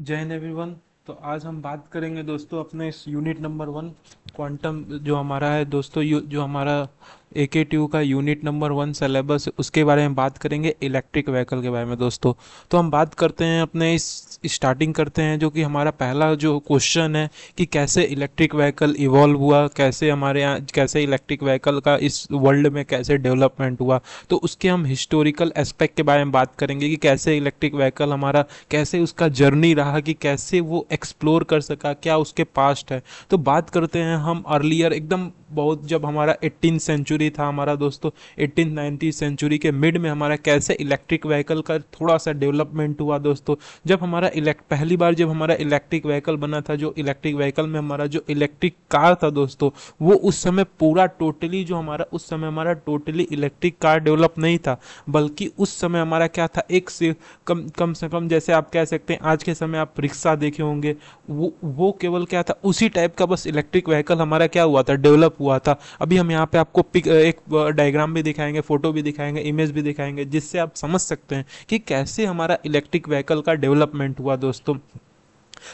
जय हिंद एवरीवन तो आज हम बात करेंगे दोस्तों अपने इस यूनिट नंबर वन क्वांटम जो हमारा है दोस्तों जो हमारा ए के टू का यूनिट नंबर वन सिलेबस उसके बारे में बात करेंगे इलेक्ट्रिक व्हीकल के बारे में दोस्तों तो हम बात करते हैं अपने इस स्टार्टिंग करते हैं जो कि हमारा पहला जो क्वेश्चन है कि कैसे इलेक्ट्रिक व्हीकल इवॉल्व हुआ कैसे हमारे यहाँ कैसे इलेक्ट्रिक व्हीकल का इस वर्ल्ड में कैसे डेवलपमेंट हुआ तो उसके हम हिस्टोरिकल एस्पेक्ट के बारे में बात करेंगे कि कैसे इलेक्ट्रिक व्हीकल हमारा कैसे उसका जर्नी रहा कि कैसे वो एक्सप्लोर कर सका क्या उसके पास्ट है तो बात करते हैं हम अर्लियर एकदम बहुत जब हमारा एट्टीन सेंचुरी सेंचुरी था हमारा दोस्तों एट्टीन नाइनटीन सेंचुरी के मिड में हमारा कैसे इलेक्ट्रिक व्हीकल का थोड़ा सा डेवलपमेंट हुआ दोस्तों जब हमारा इलेक्ट पहली बार जब हमारा इलेक्ट्रिक व्हीकल बना था जो इलेक्ट्रिक व्हीकल में हमारा जो इलेक्ट्रिक कार था दोस्तों वो उस समय पूरा टोटली जो हमारा उस समय हमारा टोटली इलेक्ट्रिक कार डेवलप नहीं था बल्कि उस समय हमारा क्या था एक से कम कम से कम जैसे आप कह सकते हैं आज के समय आप रिक्शा देखे होंगे वो वो केवल क्या था उसी टाइप का बस इलेक्ट्रिक व्हीकल हमारा क्या हुआ था डेवलप हुआ था अभी हम यहाँ पे आपको पिक एक डायग्राम भी दिखाएंगे फ़ोटो भी दिखाएंगे इमेज भी दिखाएंगे जिससे आप समझ सकते हैं कि कैसे हमारा इलेक्ट्रिक व्हीकल का डेवलपमेंट हुआ दोस्तों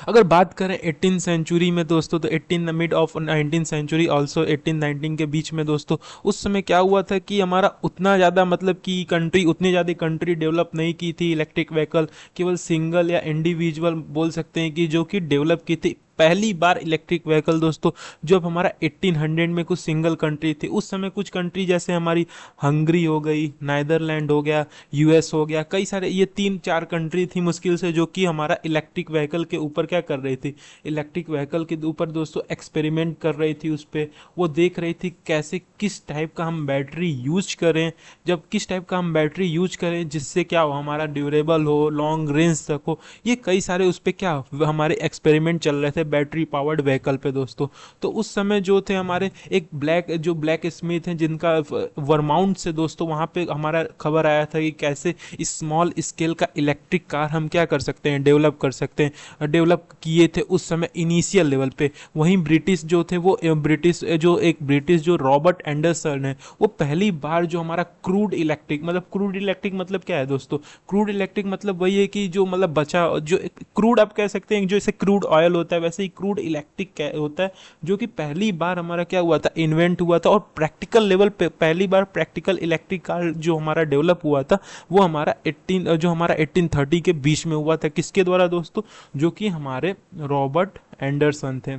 अगर बात करें एटीन सेंचुरी में दोस्तों तो eighteen mid of nineteen century also eighteen nineteen के बीच में दोस्तों उस समय क्या हुआ था कि हमारा उतना ज़्यादा मतलब कि कंट्री उतनी ज़्यादा कंट्री डेवलप नहीं की थी इलेक्ट्रिक व्हीकल केवल सिंगल या इंडिविजुअल बोल सकते हैं कि जो कि डेवलप की थी पहली बार इलेक्ट्रिक व्हीकल दोस्तों जो अब हमारा 1800 में कुछ सिंगल कंट्री थी उस समय कुछ कंट्री जैसे हमारी हंगरी हो गई नैदरलैंड हो गया यूएस हो गया कई सारे ये तीन चार कंट्री थी मुश्किल से जो कि हमारा इलेक्ट्रिक व्हीकल के ऊपर क्या कर रही थी इलेक्ट्रिक व्हीकल के ऊपर दोस्तों एक्सपेरिमेंट कर रही थी उस पर वो देख रही थी कैसे किस टाइप का हम बैटरी यूज करें जब किस टाइप का हम बैटरी यूज करें जिससे क्या हो हमारा ड्यूरेबल हो लॉन्ग रेंज तक हो ये कई सारे उस पर क्या हमारे एक्सपेरिमेंट चल रहे थे बैटरी पावर्ड व्हीकल पे दोस्तों तो उस समय जो थे हमारे एक ब्लैक जो ब्लैक स्मिथ हैं जिनका वर्माउंट से दोस्तों वहाँ पे हमारा खबर आया था कि कैसे स्मॉल स्केल का इलेक्ट्रिक कार हम क्या कर सकते हैं डेवलप कर सकते हैं डेवलप किए थे उस समय इनिशियल लेवल पे वहीं ब्रिटिश जो थे वो ब्रिटिश जो एक ब्रिटिश जो रॉबर्ट एंडरसन है वो पहली बार जो हमारा क्रूड इलेक्ट्रिक मतलब क्रूड इलेक्ट्रिक मतलब क्या है दोस्तों क्रूड इलेक्ट्रिक मतलब वही है कि जो मतलब बचा जो क्रूड आप कह सकते हैं जो इसे क्रूड ऑयल होता है ऐसे ही क्रूड इलेक्ट्रिक होता है जो कि पहली बार हमारा क्या हुआ था इन्वेंट हुआ था और प्रैक्टिकल लेवल पे पहली बार प्रैक्टिकल इलेक्ट्रिक कार जो हमारा डेवलप हुआ था वो हमारा एट्टीन जो हमारा एट्टीन थर्टी के बीच में हुआ था किसके द्वारा दोस्तों जो कि हमारे रॉबर्ट एंडरसन थे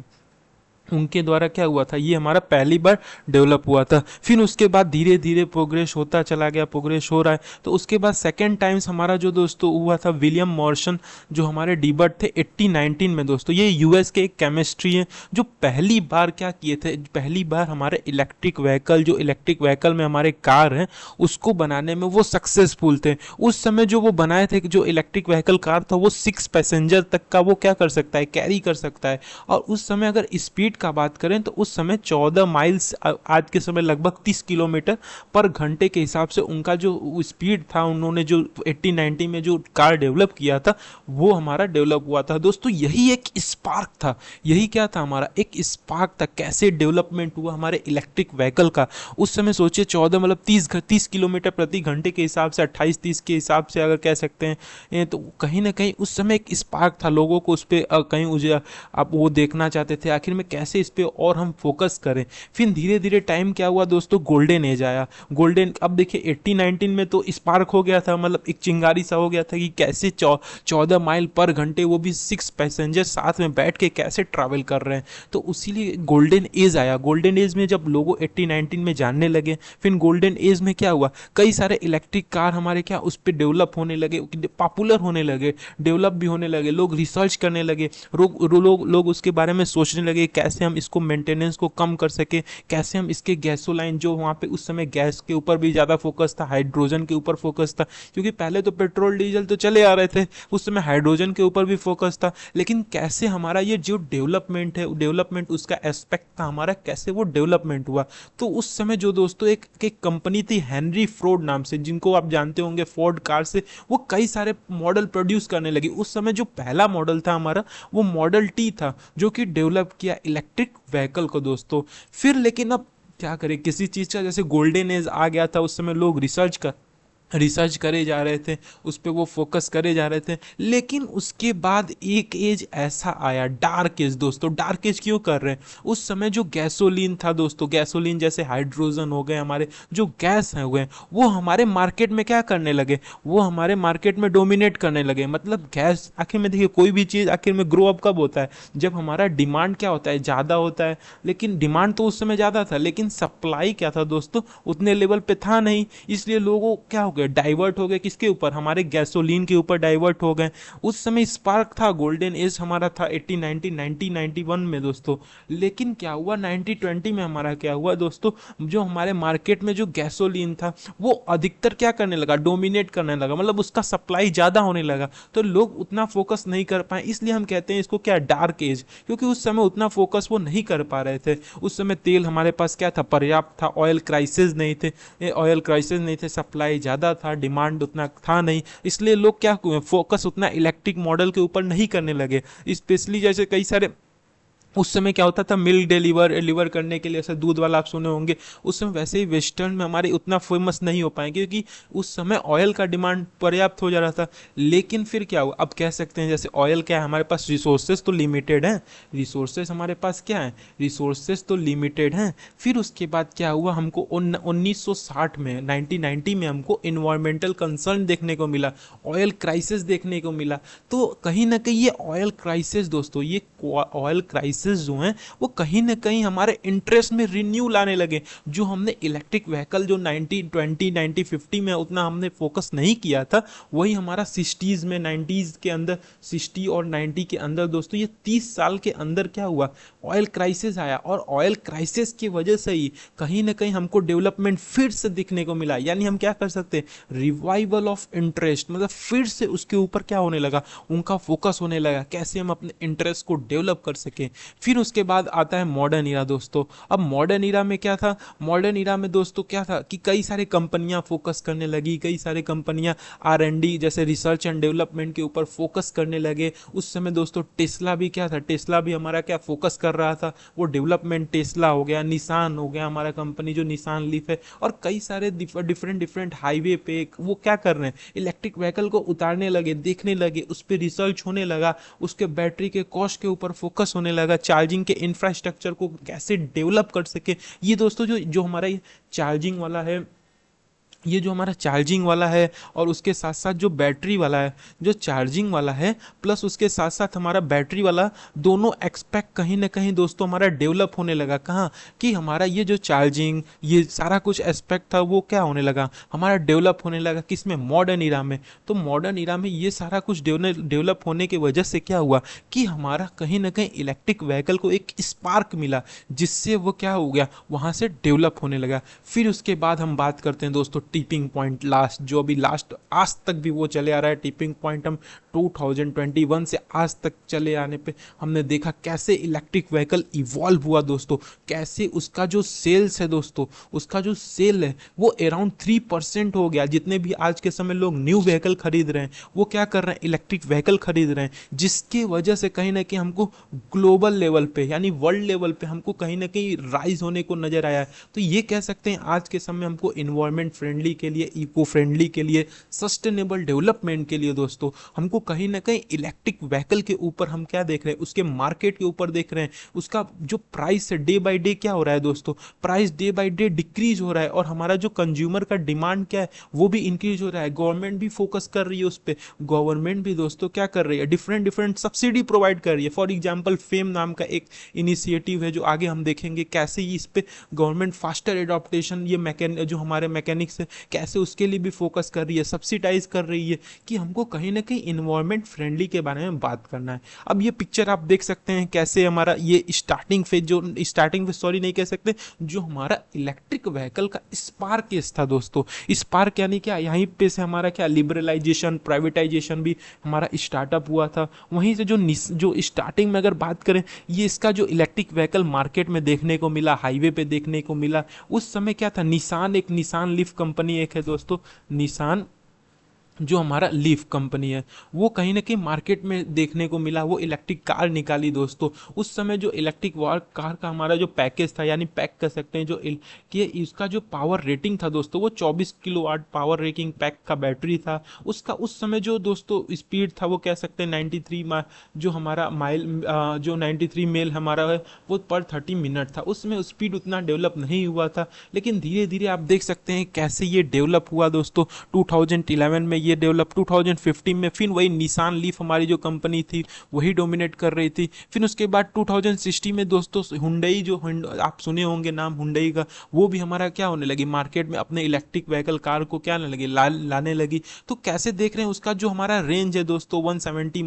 उनके द्वारा क्या हुआ था ये हमारा पहली बार डेवलप हुआ था फिर उसके बाद धीरे धीरे प्रोग्रेस होता चला गया प्रोग्रेस हो रहा है तो उसके बाद सेकेंड टाइम्स हमारा जो दोस्तों हुआ था विलियम मॉर्शन जो हमारे डिबर्ट थे 1819 में दोस्तों ये यूएस के एक केमिस्ट्री हैं जो पहली बार क्या किए थे पहली बार हमारे इलेक्ट्रिक व्हीकल जो इलेक्ट्रिक व्हीकल में हमारे कार हैं उसको बनाने में वो सक्सेसफुल थे उस समय जो वो बनाए थे जो इलेक्ट्रिक व्हीकल कार था वो सिक्स पैसेंजर तक का वो क्या कर सकता है कैरी कर सकता है और उस समय अगर स्पीड स्पीड का बात करें तो उस समय 14 माइल्स आज के समय लगभग 30 किलोमीटर पर घंटे के हिसाब से उनका जो स्पीड था उन्होंने जो 80 90 में जो कार डेवलप किया था वो हमारा डेवलप हुआ था दोस्तों यही एक स्पार्क था यही क्या था हमारा एक स्पार्क था कैसे डेवलपमेंट हुआ हमारे इलेक्ट्रिक व्हीकल का उस समय सोचिए चौदह मतलब तीस तीस किलोमीटर प्रति घंटे के हिसाब से अट्ठाईस तीस के हिसाब से अगर कह सकते हैं तो कहीं ना कहीं उस समय एक स्पार्क था लोगों को उस पर कहीं आप वो देखना चाहते थे आखिर में कैसे कैसे इस पर और हम फोकस करें फिर धीरे धीरे टाइम क्या हुआ दोस्तों गोल्डन एज आया गोल्डन अब देखिए एट्टीन नाइनटीन में तो स्पार्क हो गया था मतलब एक चिंगारी सा हो गया था कि कैसे चौदह माइल पर घंटे वो भी सिक्स पैसेंजर साथ में बैठ के कैसे ट्रैवल कर रहे हैं तो उसीलिए गोल्डन एज आया गोल्डन एज में जब लोगों एट्टी नाइनटीन में जानने लगे फिर गोल्डन एज में क्या हुआ कई सारे इलेक्ट्रिक कार हमारे क्या उस पर डेवलप होने लगे पॉपुलर होने लगे डेवलप भी होने लगे लोग रिसर्च करने लगे लोग लो, लोग उसके बारे में सोचने लगे कैसे कैसे हम इसको मेंटेनेंस को कम कर सके कैसे हम इसके गैसोलाइन जो वहाँ पे उस समय गैस के ऊपर भी ज़्यादा फोकस था हाइड्रोजन के ऊपर फोकस था क्योंकि पहले तो पेट्रोल डीजल तो चले आ रहे थे उस समय हाइड्रोजन के ऊपर भी फोकस था लेकिन कैसे हमारा ये जो डेवलपमेंट है डेवलपमेंट उसका एस्पेक्ट था हमारा कैसे वो डेवलपमेंट हुआ तो उस समय जो दोस्तों एक एक कंपनी थी हैंनरी फ्रोड नाम से जिनको आप जानते होंगे फोर्ड कार से वो कई सारे मॉडल प्रोड्यूस करने लगी उस समय जो पहला मॉडल था हमारा वो मॉडल टी था जो कि डेवलप किया इलेक्ट्रिक इलेक्ट्रिक व्हीकल को दोस्तों फिर लेकिन अब क्या करें किसी चीज़ का जैसे गोल्डन एज आ गया था उस समय लोग रिसर्च कर रिसर्च करे जा रहे थे उस पर वो फोकस करे जा रहे थे लेकिन उसके बाद एक एज ऐसा आया डार्क एज दोस्तों डार्क एज क्यों कर रहे हैं उस समय जो गैसोलीन था दोस्तों गैसोलीन जैसे हाइड्रोजन हो गए हमारे जो गैस हैं हुए वो हमारे मार्केट में क्या करने लगे वो हमारे मार्केट में डोमिनेट करने लगे मतलब गैस आखिर में देखिए कोई भी चीज़ आखिर में ग्रो अप कब होता है जब हमारा डिमांड क्या होता है ज़्यादा होता है लेकिन डिमांड तो उस समय ज़्यादा था लेकिन सप्लाई क्या था दोस्तों उतने लेवल पर था नहीं इसलिए लोगों क्या गए डाइवर्ट हो गए किसके ऊपर हमारे गैसोलीन के ऊपर डाइवर्ट हो गए उस समय स्पार्क था गोल्डन एज हमारा था eighty ninety ninety ninety one में दोस्तों लेकिन क्या हुआ नाइनटीन ट्वेंटी में हमारा क्या हुआ दोस्तों जो हमारे मार्केट में जो गैसोलीन था वो अधिकतर क्या करने लगा डोमिनेट करने लगा मतलब उसका सप्लाई ज़्यादा होने लगा तो लोग उतना फोकस नहीं कर पाए इसलिए हम कहते हैं इसको क्या डार्क एज क्योंकि उस समय उतना फोकस वो नहीं कर पा रहे थे उस समय तेल हमारे पास क्या था पर्याप्त था ऑयल क्राइसिस नहीं थे ऑयल क्राइसिस नहीं थे सप्लाई ज़्यादा ज़्यादा था डिमांड उतना था नहीं इसलिए लोग क्या फोकस उतना इलेक्ट्रिक मॉडल के ऊपर नहीं करने लगे स्पेशली जैसे कई सारे उस समय क्या होता था मिल्क डिलीवर डिलीवर करने के लिए ऐसा दूध वाला आप सुने होंगे उस समय वैसे ही वेस्टर्न में हमारे उतना फेमस नहीं हो पाए क्योंकि उस समय ऑयल का डिमांड पर्याप्त हो जा रहा था लेकिन फिर क्या हुआ अब कह सकते हैं जैसे ऑयल क्या है हमारे पास रिसोर्सेज तो लिमिटेड हैं रिसोर्सेज हमारे पास क्या है रिसोर्सेज तो लिमिटेड हैं फिर उसके बाद क्या हुआ हमको उन्नीस में नाइनटीन में हमको इन्वायरमेंटल कंसर्न देखने को मिला ऑयल क्राइसिस देखने को मिला तो कहीं ना कहीं ये ऑयल क्राइसिस दोस्तों ये ऑयल क्राइसिस बसेस जो हैं वो कहीं ना कहीं हमारे इंटरेस्ट में रिन्यू लाने लगे जो हमने इलेक्ट्रिक व्हीकल जो नाइनटी ट्वेंटी नाइनटी फिफ्टी में उतना हमने फोकस नहीं किया था वही हमारा सिक्सटीज़ में नाइन्टीज़ के अंदर सिक्सटी और नाइन्टी के अंदर दोस्तों ये तीस साल के अंदर क्या हुआ ऑयल क्राइसिस आया और ऑयल क्राइसिस की वजह से ही कहीं ना कहीं हमको डेवलपमेंट फिर से दिखने को मिला यानी हम क्या कर सकते हैं रिवाइवल ऑफ इंटरेस्ट मतलब फिर से उसके ऊपर क्या होने लगा उनका फोकस होने लगा कैसे हम अपने इंटरेस्ट को डेवलप कर सकें फिर उसके बाद आता है मॉडर्न इरा दोस्तों अब मॉडर्न इरा में क्या था मॉडर्न इरा में दोस्तों क्या था कि कई सारे कंपनियां फोकस करने लगी कई सारे कंपनियां आर एंड डी जैसे रिसर्च एंड डेवलपमेंट के ऊपर फोकस करने लगे उस समय दोस्तों टेस्ला भी क्या था टेस्ला भी हमारा क्या फोकस कर रहा था वो डेवलपमेंट टेस्ला हो गया निशान हो गया हमारा कंपनी जो निशान लीफ है और कई सारे डिफरेंट डिफरेंट हाईवे पे वो क्या कर रहे हैं इलेक्ट्रिक व्हीकल को उतारने लगे देखने लगे उस पर रिसर्च होने लगा उसके बैटरी के कॉस्ट के ऊपर फोकस होने लगा पूरा चार्जिंग के इंफ्रास्ट्रक्चर को कैसे डेवलप कर सके ये दोस्तों जो जो हमारा ये चार्जिंग वाला है ये जो हमारा चार्जिंग वाला है और उसके साथ साथ जो बैटरी वाला है जो चार्जिंग वाला है प्लस उसके साथ साथ हमारा बैटरी वाला दोनों एक्सपेक्ट कहीं ना कहीं दोस्तों हमारा डेवलप होने लगा कहाँ कि हमारा ये जो चार्जिंग ये सारा कुछ एस्पेक्ट था वो क्या होने लगा हमारा डेवलप होने लगा किस में मॉडर्न इरा में तो मॉडर्न इरा में ये सारा कुछ डेवलप होने की वजह से क्या हुआ कि हमारा कहीं ना कहीं इलेक्ट्रिक व्हीकल को एक स्पार्क मिला जिससे वो क्या हो गया वहाँ से डेवलप होने लगा फिर उसके बाद हम बात करते हैं दोस्तों टिपिंग पॉइंट लास्ट जो अभी लास्ट आज तक भी वो चले आ रहा है टिपिंग पॉइंट हम 2021 से आज तक चले आने पे हमने देखा कैसे इलेक्ट्रिक व्हीकल इवॉल्व हुआ दोस्तों कैसे उसका जो सेल्स है दोस्तों उसका जो सेल है वो अराउंड थ्री परसेंट हो गया जितने भी आज के समय लोग न्यू व्हीकल खरीद रहे हैं वो क्या कर रहे हैं इलेक्ट्रिक व्हीकल खरीद रहे हैं जिसके वजह से कहीं ना कहीं हमको ग्लोबल लेवल पे यानी वर्ल्ड लेवल पे हमको कहीं ना कहीं राइज होने को नजर आया है तो ये कह सकते हैं आज के समय हमको इन्वायरमेंट फ्रेंडली फ्रेंडली के लिए इको फ्रेंडली के लिए सस्टेनेबल डेवलपमेंट के लिए दोस्तों हमको कहीं ना कहीं इलेक्ट्रिक व्हीकल के ऊपर हम क्या देख रहे हैं उसके मार्केट के ऊपर देख रहे हैं उसका जो प्राइस है डे बाई डे क्या हो रहा है दोस्तों price day by day decrease हो रहा है और हमारा जो कंज्यूमर का डिमांड क्या है वो भी इंक्रीज हो रहा है गवर्नमेंट भी फोकस कर रही है उस पर गवर्नमेंट भी दोस्तों क्या कर रही है डिफरेंट डिफरेंट सब्सिडी प्रोवाइड कर रही है फॉर एग्जाम्पल फेम नाम का एक इनिशिएटिव है जो आगे हम देखेंगे कैसे इस पर गवर्नमेंट फास्टर एडोप्टेशन ये मैके जो हमारे मैकेनिक्स है कैसे उसके लिए भी फोकस कर रही है सब्सिडाइज कर रही है कि हमको कहीं ना कहीं इन्वायरमेंट फ्रेंडली के बारे में बात करना है अब ये पिक्चर आप देख सकते हैं कैसे हमारा ये स्टार्टिंग फेज जो स्टार्टिंग फेज सॉरी नहीं कह सकते जो हमारा इलेक्ट्रिक व्हीकल का स्पार्क केस था दोस्तों स्पार्क यानी क्या यहीं पे से हमारा क्या लिबरलाइजेशन प्राइवेटाइजेशन भी हमारा स्टार्टअप हुआ था वहीं से जो जो स्टार्टिंग में अगर बात करें ये इसका जो इलेक्ट्रिक व्हीकल मार्केट में देखने को मिला हाईवे पे देखने को मिला उस समय क्या था निशान एक निशान लिफ्ट कंपनी कंपनी एक है दोस्तों निशान जो हमारा लीफ कंपनी है वो कहीं ना कहीं मार्केट में देखने को मिला वो इलेक्ट्रिक कार निकाली दोस्तों उस समय जो इलेक्ट्रिक वार कार का हमारा जो पैकेज था यानी पैक कर सकते हैं जो कि इसका जो पावर रेटिंग था दोस्तों वो 24 kilo watt power rating pack का बैटरी था उसका उस समय जो दोस्तों स्पीड था वो कह सकते हैं नाइन्टी जो हमारा माइल जो नाइन्टी मेल हमारा है वो पर थर्टी मिनट था उसमें स्पीड उतना डेवलप नहीं हुआ था लेकिन धीरे धीरे आप देख सकते हैं कैसे ये डेवलप हुआ दोस्तों टू में ये डेवलप 2015 में फिर वही निशान लीफ हमारी जो कंपनी थी वही डोमिनेट कर रही थी फिर उसके बाद 2016 में दोस्तों हुंडई जो आप सुने होंगे नाम हुंडई का वो भी हमारा क्या होने लगी मार्केट में अपने इलेक्ट्रिक व्हीकल कार को क्या आने लगी ला, लाने लगी तो कैसे देख रहे हैं उसका जो हमारा रेंज है दोस्तों वन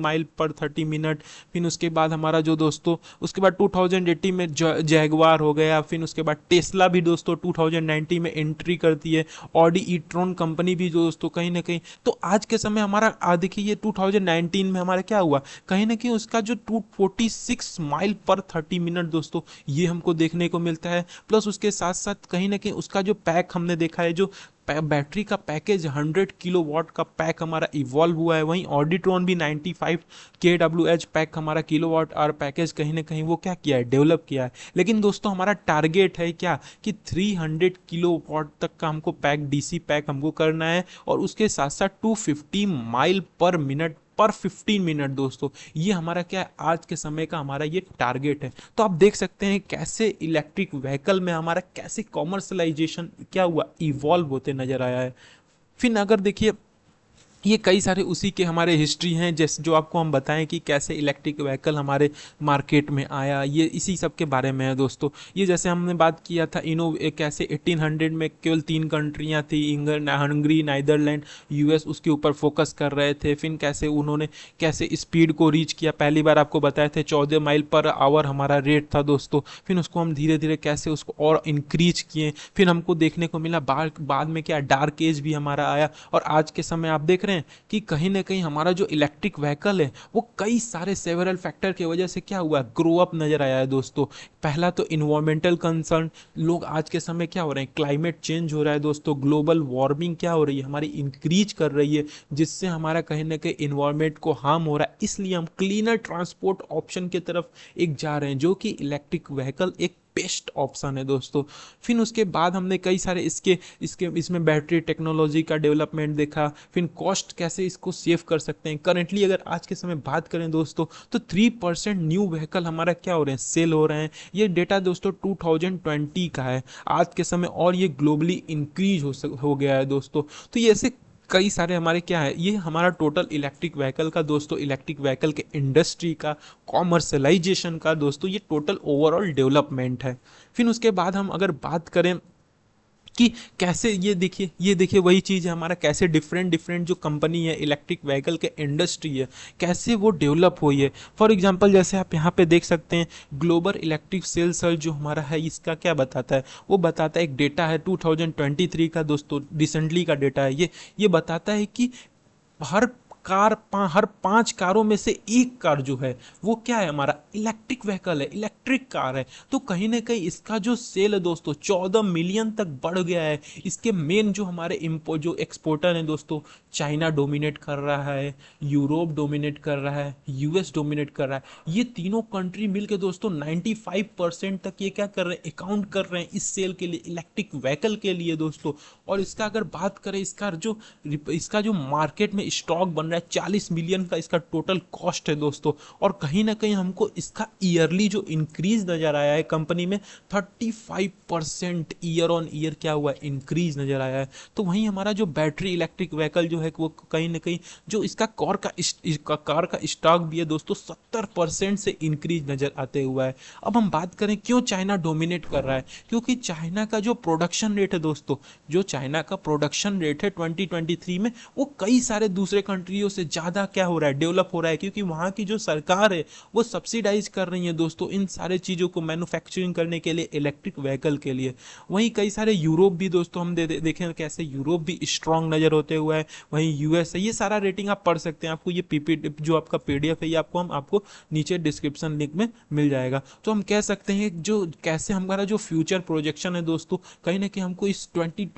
माइल पर थर्टी मिनट फिर उसके बाद हमारा जो दोस्तों उसके बाद टू में जैगवार हो गया फिर उसके बाद टेस्ला भी दोस्तों टू में एंट्री करती है ऑडी ई ट्रोन कंपनी भी जो दोस्तों कहीं ना कहीं तो आज के समय हमारा देखिए ये 2019 में हमारा क्या हुआ कहीं ना कहीं उसका जो 246 माइल पर 30 मिनट दोस्तों ये हमको देखने को मिलता है प्लस उसके साथ साथ कहीं ना कहीं उसका जो पैक हमने देखा है जो बैटरी का पैकेज 100 किलोवाट का पैक हमारा इवॉल्व हुआ है वहीं ऑडिट्रॉन भी 95 five K W H pack हमारा किलोवाट आर पैकेज कहीं ना कहीं वो क्या किया है डेवलप किया है लेकिन दोस्तों हमारा टारगेट है क्या कि 300 वॉट तक का हमको पैक डीसी पैक हमको करना है और उसके साथ साथ 250 माइल पर मिनट पर 15 मिनट दोस्तों ये हमारा क्या है आज के समय का हमारा ये टारगेट है तो आप देख सकते हैं कैसे इलेक्ट्रिक व्हीकल में हमारा कैसे कॉमर्शलाइजेशन क्या हुआ इवॉल्व होते नजर आया है फिर अगर देखिए ये कई सारे उसी के हमारे हिस्ट्री हैं जैसे जो आपको हम बताएं कि कैसे इलेक्ट्रिक व्हीकल हमारे मार्केट में आया ये इसी सब के बारे में है दोस्तों ये जैसे हमने बात किया था इनो कैसे 1800 में केवल तीन कंट्रियां थी इंग्लैंड हंगरी नाइदरलैंड यूएस उसके ऊपर फोकस कर रहे थे फिर कैसे उन्होंने कैसे स्पीड को रीच किया पहली बार आपको बताए थे चौदह माइल पर आवर हमारा रेट था दोस्तों फिर उसको हम धीरे धीरे कैसे उसको और इंक्रीज किए फिर हमको देखने को मिला बाद में क्या डार्क एज भी हमारा आया और आज के समय आप देख रहे हैं हैं कि कहीं ना कहीं हमारा जो इलेक्ट्रिक व्हीकल है वो कई सारे सेवरल फैक्टर की वजह से क्या हुआ ग्रो अप नज़र आया है दोस्तों पहला तो इन्वामेंटल कंसर्न लोग आज के समय क्या हो रहे हैं क्लाइमेट चेंज हो रहा है दोस्तों ग्लोबल वार्मिंग क्या हो रही है हमारी इंक्रीज कर रही है जिससे हमारा कहीं ना कहीं इन्वायरमेंट को हार्म हो रहा है इसलिए हम क्लीनर ट्रांसपोर्ट ऑप्शन की तरफ एक जा रहे हैं जो कि इलेक्ट्रिक व्हीकल एक बेस्ट ऑप्शन है दोस्तों फिर उसके बाद हमने कई सारे इसके इसके इसमें बैटरी टेक्नोलॉजी का डेवलपमेंट देखा फिर कॉस्ट कैसे इसको सेव कर सकते हैं करेंटली अगर आज के समय बात करें दोस्तों तो थ्री परसेंट न्यू व्हीकल हमारा क्या हो रहे हैं सेल हो रहे हैं ये डेटा दोस्तों टू थाउजेंड ट्वेंटी का है आज के समय और ये ग्लोबली इंक्रीज हो सक हो गया है दोस्तों तो ये ऐसे कई सारे हमारे क्या है ये हमारा टोटल इलेक्ट्रिक व्हीकल का दोस्तों इलेक्ट्रिक व्हीकल के इंडस्ट्री का कॉमर्शलाइजेशन का दोस्तों ये टोटल ओवरऑल डेवलपमेंट है फिर उसके बाद हम अगर बात करें कि कैसे ये देखिए ये देखिए वही चीज़ है हमारा कैसे डिफरेंट डिफरेंट जो कंपनी है इलेक्ट्रिक व्हीकल के इंडस्ट्री है कैसे वो डेवलप हुई है फॉर एग्जांपल जैसे आप यहाँ पे देख सकते हैं ग्लोबल इलेक्ट्रिक सेल्स जो हमारा है इसका क्या बताता है वो बताता है एक डेटा है 2023 का दोस्तों रिसेंटली का डेटा है ये ये बताता है कि हर कार पा, हर पांच कारों में से एक कार जो है वो क्या है हमारा इलेक्ट्रिक व्हीकल है इलेक्ट्रिक कार है तो कहीं ना कहीं इसका जो सेल है दोस्तों चौदह मिलियन तक बढ़ गया है इसके मेन जो हमारे इम्पो जो एक्सपोर्टर हैं दोस्तों चाइना डोमिनेट कर रहा है यूरोप डोमिनेट कर रहा है यूएस डोमिनेट कर रहा है ये तीनों कंट्री मिलकर दोस्तों नाइन्टी परसेंट तक ये क्या कर रहे हैं अकाउंट कर रहे हैं इस सेल के लिए इलेक्ट्रिक व्हीकल के लिए दोस्तों और इसका अगर बात करें इसका जो इसका जो मार्केट में स्टॉक बन रहा है रहा है चालीस मिलियन का इसका टोटल कॉस्ट है दोस्तों और कहीं ना कहीं हमको इसका ईयरली जो इंक्रीज नज़र आया है कंपनी में thirty five percent year on year क्या हुआ है इंक्रीज नज़र आया है तो वहीं हमारा जो बैटरी इलेक्ट्रिक व्हीकल जो है वो कहीं ना कहीं जो इसका कार का इसका कार का स्टॉक भी है दोस्तों सत्तर से इंक्रीज नज़र आते हुआ है अब हम बात करें क्यों चाइना डोमिनेट कर रहा है क्योंकि चाइना का जो प्रोडक्शन रेट है दोस्तों जो चाइना का प्रोडक्शन रेट है 2023 में वो कई सारे दूसरे कंट्रियों रेशियो से ज़्यादा क्या हो रहा है डेवलप हो रहा है क्योंकि वहाँ की जो सरकार है वो सब्सिडाइज कर रही है दोस्तों इन सारे चीज़ों को मैन्युफैक्चरिंग करने के लिए इलेक्ट्रिक व्हीकल के लिए वहीं कई सारे यूरोप भी दोस्तों हम दे, दे देखें कैसे यूरोप भी स्ट्रांग नज़र होते हुए हैं वहीं यूएस है ये सारा रेटिंग आप पढ़ सकते हैं आपको ये पीपी जो आपका पीडीएफ है ये आपको हम आपको नीचे डिस्क्रिप्शन लिंक में मिल जाएगा तो हम कह सकते हैं जो कैसे हमारा जो फ्यूचर प्रोजेक्शन है दोस्तों कहीं ना कहीं हमको इस ट्वेंटी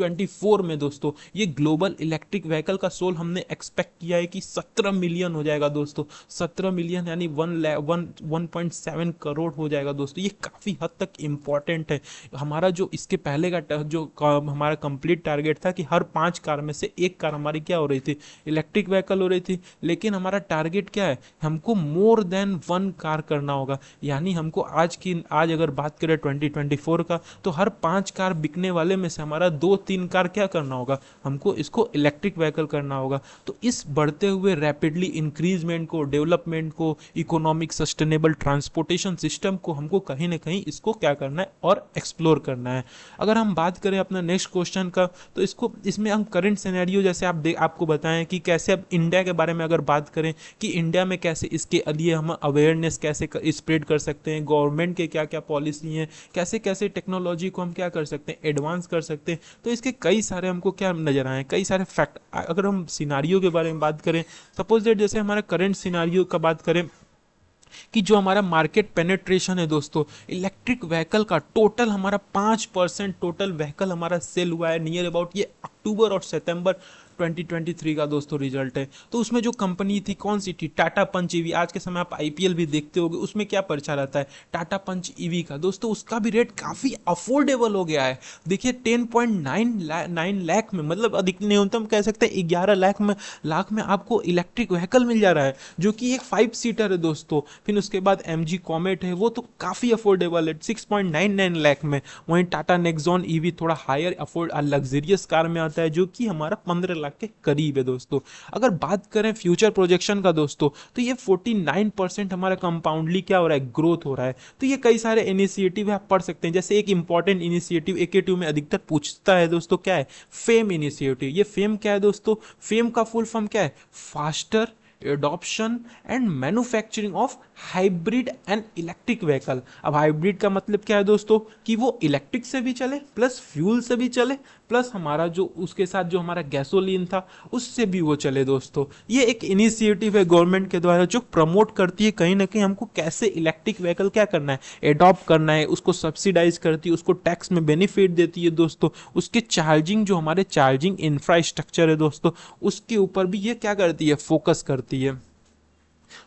में दोस्तों ये ग्लोबल इलेक्ट्रिक व्हीकल का सोल हमने एक्सपेक्ट किया है कि कि 17 मिलियन हो जाएगा दोस्तों सत्रह मिलियन यानी one one one point seven crore हो जाएगा दोस्तों ये काफ़ी हद तक इम्पॉर्टेंट है हमारा जो इसके पहले का जो हमारा कंप्लीट टारगेट था कि हर पांच कार में से एक कार हमारी क्या हो रही थी इलेक्ट्रिक व्हीकल हो रही थी लेकिन हमारा टारगेट क्या है हमको मोर देन वन कार करना होगा यानी हमको आज की आज अगर बात करें ट्वेंटी का तो हर पाँच कार बिकने वाले में से हमारा दो तीन कार क्या करना होगा हमको इसको इलेक्ट्रिक व्हीकल करना होगा तो इस बढ़ करते हुए रैपिडली इंक्रीजमेंट को डेवलपमेंट को इकोनॉमिक सस्टेनेबल ट्रांसपोर्टेशन सिस्टम को हमको कहीं ना कहीं इसको क्या करना है और एक्सप्लोर करना है अगर हम बात करें अपना नेक्स्ट क्वेश्चन का तो इसको इसमें हम करंट सिनेरियो जैसे आप दे आपको बताएं कि कैसे अब इंडिया के बारे में अगर बात करें कि इंडिया में कैसे इसके लिए हम अवेयरनेस कैसे स्प्रेड कर सकते हैं गवर्नमेंट के क्या क्या पॉलिसी हैं कैसे कैसे टेक्नोलॉजी को हम क्या कर सकते हैं एडवांस कर सकते हैं तो इसके कई सारे हमको क्या नज़र आए कई सारे फैक्ट अगर हम सीनारियों के बारे में बात करें करें सपोज डेट जैसे हमारा करंट सिनारियो का बात करें कि जो हमारा मार्केट पेनेट्रेशन है दोस्तों इलेक्ट्रिक व्हीकल का टोटल हमारा पाँच परसेंट टोटल व्हीकल हमारा सेल हुआ है नियर अबाउट ये अक्टूबर और सितंबर 2023 का दोस्तों रिजल्ट है तो उसमें जो कंपनी थी कौन सी थी टाटा पंच ईवी आज के समय आप आईपीएल भी देखते हो उसमें क्या पर्चा रहता है टाटा पंच ईवी का दोस्तों उसका भी रेट काफ़ी अफोर्डेबल हो गया है देखिए टेन पॉइंट नाइन लाख में मतलब अधिक न्यूनतम कह सकते हैं ग्यारह लाख में लाख में आपको इलेक्ट्रिक व्हीकल मिल जा रहा है जो कि एक फाइव सीटर है दोस्तों फिर उसके बाद एम जी कॉमेट है वो तो काफ़ी अफोर्डेबल है six point nine nine lakh में वहीं टाटा नेक्जोन ईवी थोड़ा हायर अफोर्ड लग्जरियस कार में आता है जो कि हमारा पंद्रह लाख लाख के करीब है दोस्तों अगर बात करें फ्यूचर प्रोजेक्शन का दोस्तों तो ये 49 परसेंट हमारा कंपाउंडली क्या हो रहा है ग्रोथ हो रहा है तो ये कई सारे इनिशिएटिव आप पढ़ सकते हैं जैसे एक इंपॉर्टेंट इनिशिएटिव एक में अधिकतर पूछता है दोस्तों क्या है फेम इनिशिएटिव ये फेम क्या है दोस्तों फेम का फुल फॉर्म क्या है faster adoption and manufacturing of hybrid and electric vehicle अब हाइब्रिड का मतलब क्या है दोस्तों कि वो इलेक्ट्रिक से भी चले प्लस फ्यूल से भी चले प्लस हमारा जो उसके साथ जो हमारा गैसोलीन था उससे भी वो चले दोस्तों ये एक इनिशिएटिव है गवर्नमेंट के द्वारा जो प्रमोट करती है कहीं ना कहीं हमको कैसे इलेक्ट्रिक व्हीकल क्या करना है एडॉप्ट करना है उसको सब्सिडाइज करती है उसको टैक्स में बेनिफिट देती है दोस्तों उसके चार्जिंग जो हमारे चार्जिंग इंफ्रास्ट्रक्चर है दोस्तों उसके ऊपर भी ये क्या करती है फोकस करती है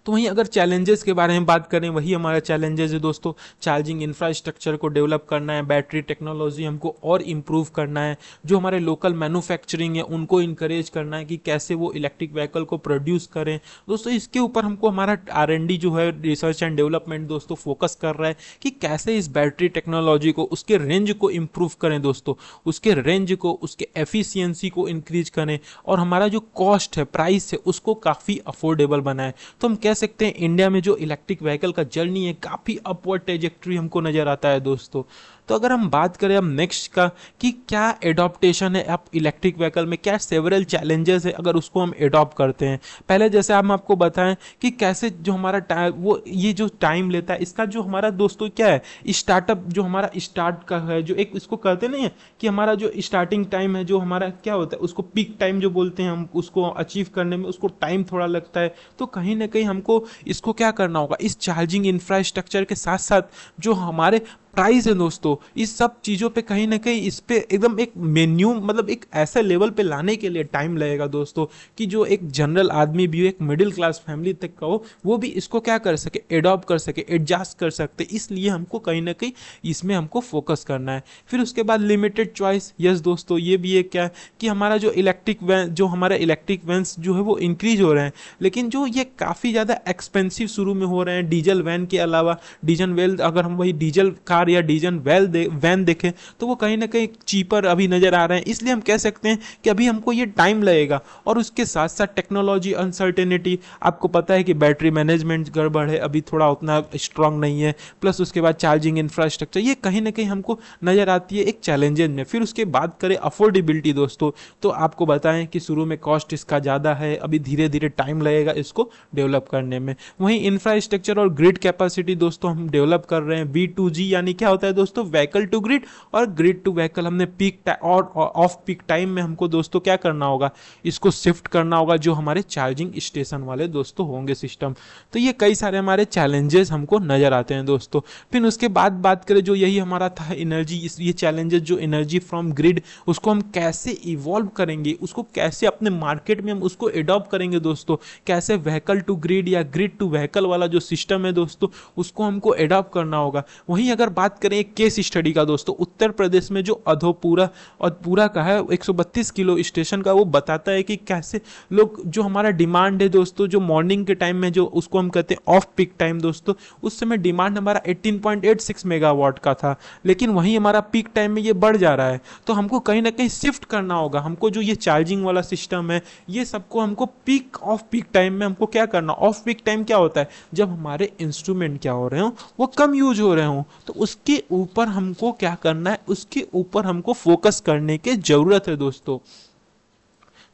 तो वहीं अगर चैलेंजेस के बारे में बात करें वही हमारा चैलेंजेस है दोस्तों चार्जिंग इंफ्रास्ट्रक्चर को डेवलप करना है बैटरी टेक्नोलॉजी हमको और इम्प्रूव करना है जो हमारे लोकल मैन्युफैक्चरिंग है उनको इंकरेज करना है कि कैसे वो इलेक्ट्रिक व्हीकल को प्रोड्यूस करें दोस्तों इसके ऊपर हमको हमारा आर जो है रिसर्च एंड डेवलपमेंट दोस्तों फोकस कर रहा है कि कैसे इस बैटरी टेक्नोलॉजी को उसके रेंज को इम्प्रूव करें दोस्तों उसके रेंज को उसके एफिशियंसी को इंक्रीज करें और हमारा जो कॉस्ट है प्राइस है उसको काफ़ी अफोर्डेबल बनाए तो हम कह सकते हैं इंडिया में जो इलेक्ट्रिक व्हीकल का जर्नी है काफ़ी अपवर्ड ट्रेजेक्ट्री हमको नज़र आता है दोस्तों तो अगर हम बात करें अब नेक्स्ट का कि क्या एडोप्टेशन है आप इलेक्ट्रिक व्हीकल में क्या सेवरल चैलेंजेस है अगर उसको हम एडॉप्ट करते हैं पहले जैसे हम आपको बताएं कि कैसे जो हमारा टाइम वो ये जो टाइम लेता है इसका जो हमारा दोस्तों क्या है स्टार्टअप जो हमारा स्टार्ट का है जो एक इसको कहते नहीं है कि हमारा जो स्टार्टिंग टाइम है जो हमारा क्या होता है उसको पिक टाइम जो बोलते हैं हम उसको अचीव करने में उसको टाइम थोड़ा लगता है तो कहीं ना कहीं हमको इसको क्या करना होगा इस चार्जिंग इंफ्रास्ट्रक्चर के साथ साथ जो हमारे प्राइस है दोस्तों इस सब चीज़ों पे कहीं ना कहीं इस पर एकदम एक मेन्यू मतलब एक ऐसे लेवल पे लाने के लिए टाइम लगेगा दोस्तों कि जो एक जनरल आदमी भी हो एक मिडिल क्लास फैमिली तक का हो वो भी इसको क्या कर सके एडॉप्ट कर सके एडजस्ट कर सकते इसलिए हमको कहीं ना कहीं इसमें हमको फोकस करना है फिर उसके बाद लिमिटेड चॉइस यस दोस्तों ये भी है क्या है कि हमारा जो इलेक्ट्रिक वैन जो हमारा इलेक्ट्रिक वैंस जो है वो इंक्रीज हो रहे हैं लेकिन जो ये काफ़ी ज़्यादा एक्सपेंसिव शुरू में हो रहे हैं डीजल वैन के अलावा डीजल वेल अगर हम वही डीजल कार कार या डीजन वेल दे वैन देखें तो वो कहीं ना कहीं चीपर अभी नज़र आ रहे हैं इसलिए हम कह सकते हैं कि अभी हमको ये टाइम लगेगा और उसके साथ साथ टेक्नोलॉजी अनसर्टेनिटी आपको पता है कि बैटरी मैनेजमेंट गड़बड़ है अभी थोड़ा उतना स्ट्रांग नहीं है प्लस उसके बाद चार्जिंग इंफ्रास्ट्रक्चर ये कहीं ना कहीं हमको नज़र आती है एक चैलेंजेज में फिर उसके बाद करें अफोर्डेबिलिटी दोस्तों तो आपको बताएं कि शुरू में कॉस्ट इसका ज़्यादा है अभी धीरे धीरे टाइम लगेगा इसको डेवलप करने में वहीं इंफ्रास्ट्रक्चर और ग्रिड कैपेसिटी दोस्तों हम डेवलप कर रहे हैं बी टू जी यानी यानी क्या होता है दोस्तों व्हीकल टू ग्रिड और ग्रिड टू व्हीकल हमने पीक और ऑफ पीक टाइम में हमको दोस्तों क्या करना होगा इसको शिफ्ट करना होगा जो हमारे चार्जिंग स्टेशन वाले दोस्तों होंगे सिस्टम तो ये कई सारे हमारे चैलेंजेस हमको नज़र आते हैं दोस्तों फिर उसके बाद बात करें जो यही हमारा था एनर्जी ये चैलेंजेस जो एनर्जी फ्रॉम ग्रिड उसको हम कैसे इवॉल्व करेंगे उसको कैसे अपने मार्केट में हम उसको एडॉप्ट करेंगे दोस्तों कैसे व्हीकल टू ग्रिड या ग्रिड टू व्हीकल वाला जो सिस्टम है दोस्तों उसको हमको एडॉप्ट करना होगा वहीं अगर बात बात करें एक केस स्टडी का दोस्तों उत्तर प्रदेश में जो अधोपुरा और पूरा का है 132 किलो स्टेशन का वो बताता है कि कैसे लोग जो हमारा डिमांड है दोस्तों जो मॉर्निंग के टाइम में जो उसको हम कहते हैं ऑफ पिक टाइम दोस्तों उस समय डिमांड हमारा 18.86 मेगावाट का था लेकिन वहीं हमारा पीक टाइम में ये बढ़ जा रहा है तो हमको कहीं ना कहीं शिफ्ट करना होगा हमको जो ये चार्जिंग वाला सिस्टम है ये सबको हमको पीक ऑफ पीक टाइम में हमको क्या करना ऑफ पीक टाइम क्या होता है जब हमारे इंस्ट्रूमेंट क्या हो रहे हो वो कम यूज हो रहे हो तो उस उसके ऊपर हमको क्या करना है उसके ऊपर हमको फोकस करने की जरूरत है दोस्तों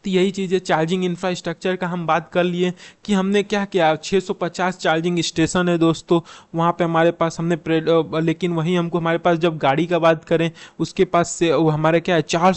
तो यही चीज़ है चार्जिंग इंफ्रास्ट्रक्चर का हम बात कर लिए कि हमने क्या किया 650 चार्जिंग स्टेशन है दोस्तों वहाँ पे हमारे पास हमने लेकिन वहीं हमको हमारे पास जब गाड़ी का बात करें उसके पास से हमारे क्या है चार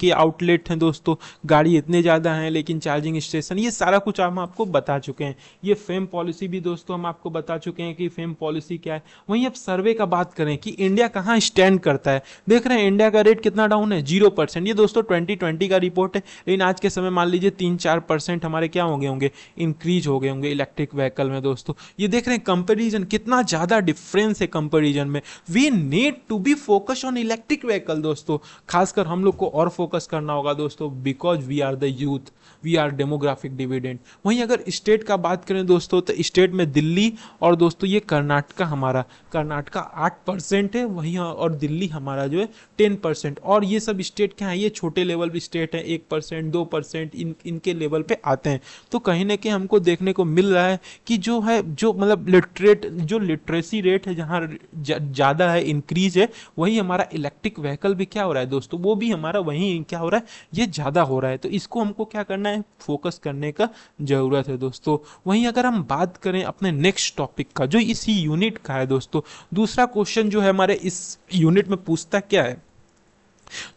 के आउटलेट हैं दोस्तों गाड़ी इतने ज़्यादा हैं लेकिन चार्जिंग स्टेशन ये सारा कुछ हम आपको बता चुके हैं ये फेम पॉलिसी भी दोस्तों हम आपको बता चुके हैं कि फेम पॉलिसी क्या है वहीं अब सर्वे का बात करें कि इंडिया कहाँ स्टैंड करता है देख रहे हैं इंडिया का रेट कितना डाउन है जीरो परसेंट ये दोस्तों ट्वेंटी ट्वेंटी का रिपोर्ट है लेकिन आज के समय मान लीजिए तीन चार परसेंट हमारे क्या हो गए होंगे इंक्रीज हो गए होंगे इलेक्ट्रिक व्हीकल में दोस्तों ये देख रहे हैं कंपेरिजन कितना ज़्यादा डिफरेंस है कंपेरिजन में we need to be focus on electric vehicle दोस्तों खासकर हम लोग को और फोकस करना होगा दोस्तों because we are the youth we are demographic dividend वहीं अगर स्टेट का बात करें दोस्तों तो स्टेट में दिल्ली और दोस्तों ये कर्नाटका हमारा कर्नाटका आठ परसेंट है वहीं और दिल्ली हमारा जो है टेन परसेंट और ये सब स्टेट क्या है ये छोटे लेवल पर स्टेट है एक परसेंट दो परसेंट इन इनके लेवल पे आते हैं तो कहीं ना कहीं हमको देखने को मिल रहा है कि जो है जो मतलब लिटरेट जो लिटरेसी रेट है जहाँ ज़्यादा है इंक्रीज है वही हमारा इलेक्ट्रिक व्हीकल भी क्या हो रहा है दोस्तों वो भी हमारा वहीं क्या हो रहा है ये ज़्यादा हो रहा है तो इसको हमको क्या करना है फोकस करने का ज़रूरत है दोस्तों वहीं अगर हम बात करें अपने नेक्स्ट टॉपिक का जो इसी यूनिट का है दोस्तों दूसरा क्वेश्चन जो है हमारे इस यूनिट में पूछता क्या है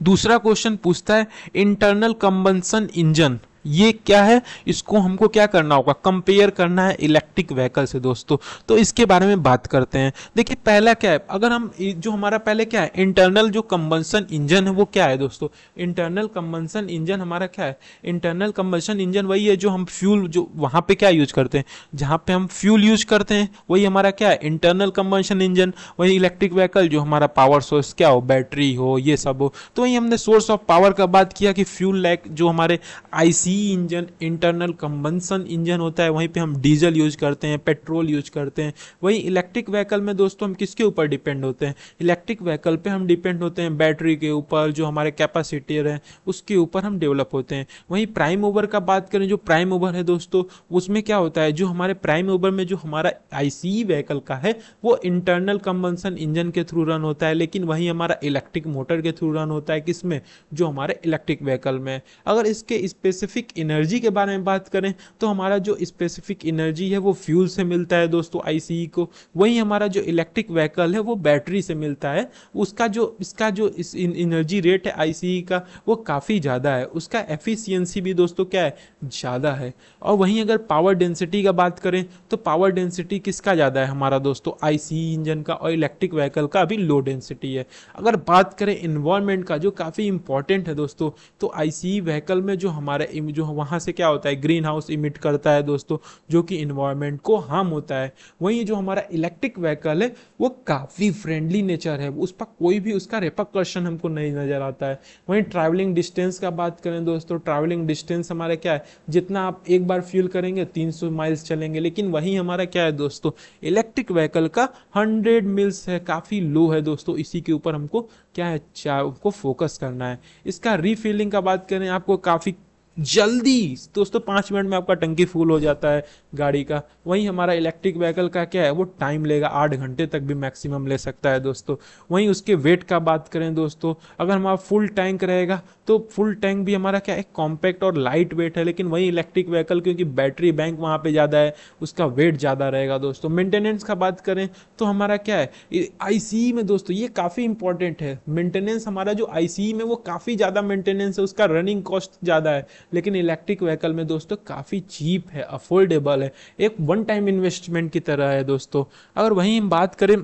दूसरा क्वेश्चन पूछता है इंटरनल कंबंसन इंजन ये क्या है इसको हमको क्या करना होगा कंपेयर करना है इलेक्ट्रिक व्हीकल से दोस्तों तो इसके बारे में बात करते हैं देखिए पहला क्या है अगर हम जो हमारा पहले क्या है इंटरनल जो कम्बनसन इंजन है वो क्या है दोस्तों इंटरनल कम्बनसन इंजन हमारा क्या है इंटरनल कम्बनसन इंजन वही है जो हम फ्यूल जो वहाँ पर क्या यूज करते हैं जहाँ पर हम फ्यूल यूज करते हैं वही हमारा क्या है इंटरनल कम्बनसन इंजन वही इलेक्ट्रिक व्हीकल जो हमारा पावर सोर्स क्या हो बैटरी हो ये सब हो तो वही हमने सोर्स ऑफ पावर का बात किया कि फ्यूल लाइक जो हमारे I E engine internal combustion engine होता है वहीं पे हम डीजल यूज करते हैं पेट्रोल यूज करते हैं वहीं इलेक्ट्रिक व्हीकल में दोस्तों हम किसके ऊपर डिपेंड होते हैं इलेक्ट्रिक व्हीकल पे हम डिपेंड होते हैं बैटरी के ऊपर जो हमारे कैपेसिटर हैं उसके ऊपर हम डेवलप होते हैं वहीं प्राइम ओवर का बात करें जो प्राइम ओवर है दोस्तों उसमें क्या होता है जो हमारे प्राइम ओवर में जो हमारा आई व्हीकल का है वो इंटरनल कम्बनसन इंजन के थ्रू रन होता है लेकिन वहीं हमारा इलेक्ट्रिक मोटर के थ्रू रन होता है किसमें जो हमारे इलेक्ट्रिक व्हीकल में अगर इसके स्पेसिफिक स्पेसिफिक एनर्जी के बारे में बात करें तो हमारा जो स्पेसिफिक एनर्जी है वो फ्यूल से मिलता है दोस्तों आईसीई e को वहीं हमारा जो इलेक्ट्रिक व्हीकल है वो बैटरी से मिलता है उसका जो इसका जो एनर्जी रेट है आईसीई e का वो काफ़ी ज़्यादा है उसका एफिशिएंसी भी दोस्तों क्या है ज़्यादा है और वहीं अगर पावर डेंसिटी का बात करें तो पावर डेंसिटी किसका ज़्यादा है हमारा दोस्तों आई इंजन e का और इलेक्ट्रिक व्हीकल का अभी लो डेंसिटी है अगर बात करें इन्वायरमेंट का जो काफ़ी इंपॉर्टेंट है दोस्तों तो आई व्हीकल में जो हमारे जो वहाँ से क्या होता है ग्रीन हाउस इमिट करता है दोस्तों जो कि इन्वायरमेंट को हार्म होता है वहीं जो हमारा इलेक्ट्रिक व्हीकल है वो काफ़ी फ्रेंडली नेचर है उस पर कोई भी उसका रेपकर्शन हमको नहीं नज़र आता है वहीं ट्रैवलिंग डिस्टेंस का बात करें दोस्तों ट्रैवलिंग डिस्टेंस हमारा क्या है जितना आप एक बार फ्यूल करेंगे 300 माइल्स चलेंगे लेकिन वही हमारा क्या है दोस्तों इलेक्ट्रिक व्हीकल का 100 मील्स है काफ़ी लो है दोस्तों इसी के ऊपर हमको क्या है चाहे हमको फोकस करना है इसका रीफिलिंग का बात करें आपको काफ़ी जल्दी दोस्तों पाँच मिनट में आपका टंकी फुल हो जाता है गाड़ी का वहीं हमारा इलेक्ट्रिक व्हीकल का क्या है वो टाइम लेगा आठ घंटे तक भी मैक्सिमम ले सकता है दोस्तों वहीं उसके वेट का बात करें दोस्तों अगर हमारा फुल टैंक रहेगा तो फुल टैंक भी हमारा क्या है कॉम्पैक्ट और लाइट वेट है लेकिन वहीं इलेक्ट्रिक व्हीकल क्योंकि बैटरी बैंक वहाँ पर ज़्यादा है उसका वेट ज़्यादा रहेगा दोस्तों मेंटेनेंस का बात करें तो हमारा क्या है आई e में दोस्तों ये काफ़ी इंपॉर्टेंट है मेंटेनेंस हमारा जो आई e में वो काफ़ी ज़्यादा मेंटेनेंस है उसका रनिंग कॉस्ट ज़्यादा है लेकिन इलेक्ट्रिक व्हीकल में दोस्तों काफ़ी चीप है अफोर्डेबल है एक वन टाइम इन्वेस्टमेंट की तरह है दोस्तों अगर वहीं हम बात करें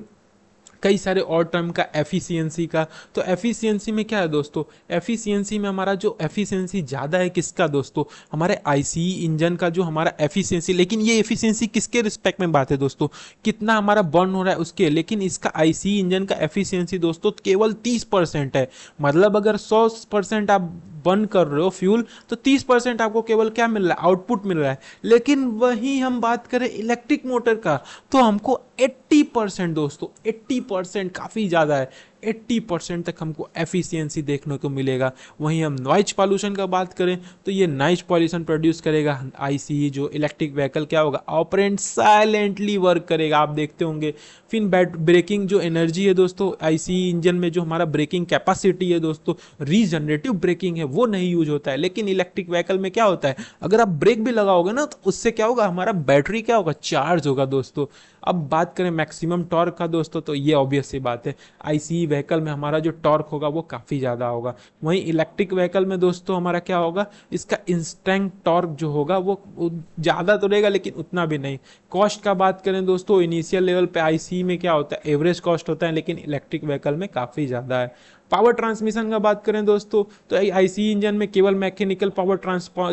कई सारे और टर्म का एफिशिएंसी का तो एफिशिएंसी में क्या है दोस्तों एफिशिएंसी में हमारा जो एफिशिएंसी ज़्यादा है किसका दोस्तों हमारे आईसी इंजन e का जो हमारा एफिशिएंसी लेकिन ये एफिशिएंसी किसके रिस्पेक्ट में बात है दोस्तों कितना हमारा बर्न हो रहा है उसके लेकिन इसका आईसी इंजन e का एफिशियंसी दोस्तों केवल तीस परसेंट है मतलब अगर सौ परसेंट आप बर्न कर रहे हो फ्यूल तो 30 परसेंट आपको केवल क्या मिल रहा है आउटपुट मिल रहा है लेकिन वही हम बात करें इलेक्ट्रिक मोटर का तो हमको 80 परसेंट दोस्तों 80 परसेंट काफ़ी ज़्यादा है एट्टी परसेंट तक हमको एफिशिएंसी देखने को मिलेगा वहीं हम नॉइज पॉल्यूशन का बात करें तो ये नॉइज पॉल्यूशन प्रोड्यूस करेगा आईसी जो इलेक्ट्रिक व्हीकल क्या होगा ऑपरेंट साइलेंटली वर्क करेगा आप देखते होंगे फिर बैट ब्रेकिंग जो एनर्जी है दोस्तों आईसी इंजन में जो हमारा ब्रेकिंग कैपेसिटी है दोस्तों रीजनरेटिव ब्रेकिंग है वो नहीं यूज होता है लेकिन इलेक्ट्रिक व्हीकल में क्या होता है अगर आप ब्रेक भी लगाओगे ना तो उससे क्या होगा हमारा बैटरी क्या होगा चार्ज होगा दोस्तों अब बात करें मैक्सिमम टॉर्क का दोस्तों तो ये ऑब्वियस सी बात है आईसी व्हीकल e में हमारा जो टॉर्क होगा वो काफ़ी ज़्यादा होगा वहीं इलेक्ट्रिक व्हीकल में दोस्तों हमारा क्या होगा इसका इंस्टेंट टॉर्क जो होगा वो ज़्यादा तो रहेगा लेकिन उतना भी नहीं कॉस्ट का बात करें दोस्तों इनिशियल लेवल पर आई में क्या होता है एवरेज कॉस्ट होता है लेकिन इलेक्ट्रिक व्हीकल में काफ़ी ज़्यादा है पावर ट्रांसमिशन का बात करें दोस्तों तो आईसी इंजन e में केवल मैकेनिकल पावर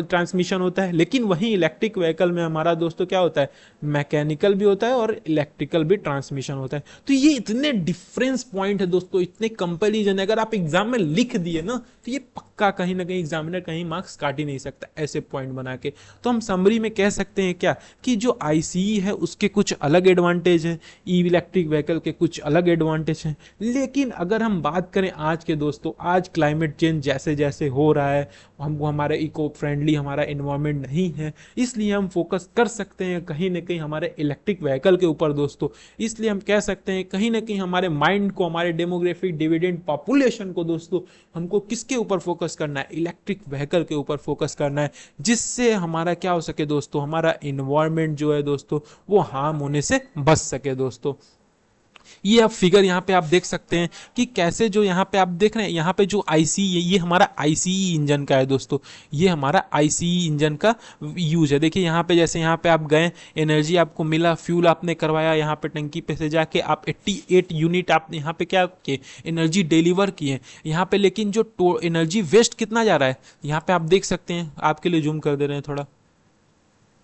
ट्रांसमिशन होता है लेकिन वहीं इलेक्ट्रिक व्हीकल में हमारा दोस्तों क्या होता है मैकेनिकल भी होता है और इलेक्ट्रिकल भी ट्रांसमिशन होता है तो ये इतने डिफरेंस पॉइंट है दोस्तों इतने कंपेरिजन है अगर आप एग्जाम में लिख दिए ना तो ये पक्का कहीं ना कहीं एग्जामिनर कहीं मार्क्स काट ही नहीं सकता ऐसे पॉइंट बना के तो हम समरी में कह सकते हैं क्या कि जो आई e है उसके कुछ अलग एडवांटेज हैं ई इलेक्ट्रिक व्हीकल के कुछ अलग एडवांटेज हैं लेकिन अगर हम बात करें आज के दोस्तों आज क्लाइमेट चेंज जैसे जैसे हो रहा है हमको हमारे इको फ्रेंडली हमारा इन्वायरमेंट नहीं है इसलिए हम फोकस कर सकते हैं कहीं ना कहीं हमारे इलेक्ट्रिक व्हीकल के ऊपर दोस्तों इसलिए हम कह सकते हैं कहीं ना कहीं हमारे माइंड को हमारे डेमोग्राफिक डिविडेंड पॉपुलेशन को दोस्तों हमको किसके ऊपर फोकस करना है इलेक्ट्रिक व्हीकल के ऊपर फोकस करना है जिससे हमारा क्या हो सके दोस्तों हमारा इन्वायरमेंट जो है दोस्तों वो हार्म होने से बच सके दोस्तों ये आप फिगर यहाँ पे आप देख सकते हैं कि कैसे जो यहाँ पे आप देख रहे हैं यहाँ पे जो आई सी e, ये हमारा आई सी इंजन का है दोस्तों ये हमारा आई सी इंजन का यूज है देखिए यहाँ पे जैसे यहाँ पे आप गए एनर्जी आपको मिला फ्यूल आपने करवाया यहाँ पे टंकी पे से जाके आप 88 यूनिट आप यहाँ पे क्या किए एनर्जी डिलीवर किए यहाँ पे लेकिन जो एनर्जी वेस्ट कितना जा रहा है यहाँ पे आप देख सकते हैं आपके लिए जूम कर दे रहे हैं थोड़ा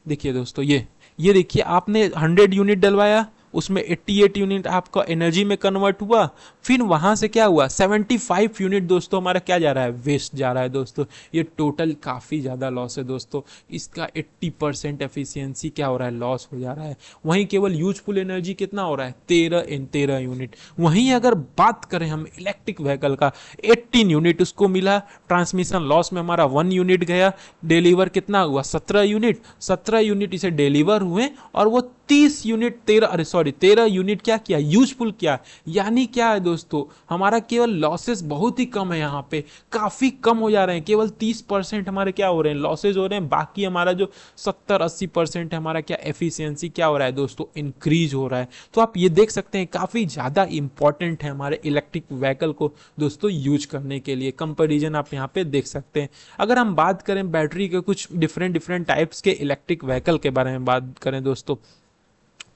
देखिए दोस्तों ये ये देखिए आपने 100 यूनिट डलवाया उसमें 88 यूनिट आपका एनर्जी में कन्वर्ट हुआ फिर वहाँ से क्या हुआ 75 यूनिट दोस्तों हमारा क्या जा रहा है वेस्ट जा रहा है दोस्तों ये टोटल काफ़ी ज़्यादा लॉस है दोस्तों इसका 80 परसेंट एफिशियंसी क्या हो रहा है लॉस हो जा रहा है वहीं केवल यूजफुल एनर्जी कितना हो रहा है तेरह इन तेरह यूनिट वहीं अगर बात करें हम इलेक्ट्रिक व्हीकल का एट्टीन यूनिट उसको मिला ट्रांसमिशन लॉस में हमारा वन यूनिट गया डिलीवर कितना हुआ सत्रह यूनिट सत्रह यूनिट इसे डिलीवर हुए और वो तीस यूनिट तेरह अरे सॉरी तेरह यूनिट क्या किया यूजफुल किया यानी क्या है दोस्तों हमारा केवल लॉसेस बहुत ही कम है यहाँ पे काफ़ी कम हो जा रहे हैं केवल तीस परसेंट हमारे क्या हो रहे हैं लॉसेज हो रहे हैं बाकी हमारा जो सत्तर अस्सी परसेंट है हमारा क्या एफिशिएंसी क्या हो रहा है दोस्तों इंक्रीज हो रहा है तो आप ये देख सकते हैं काफ़ी ज़्यादा इंपॉर्टेंट है हमारे इलेक्ट्रिक व्हीकल को दोस्तों यूज करने के लिए कंपेरिजन आप यहाँ पे देख सकते हैं अगर हम बात करें बैटरी के कुछ डिफरेंट डिफरेंट टाइप्स के इलेक्ट्रिक व्हीकल के बारे में बात करें दोस्तों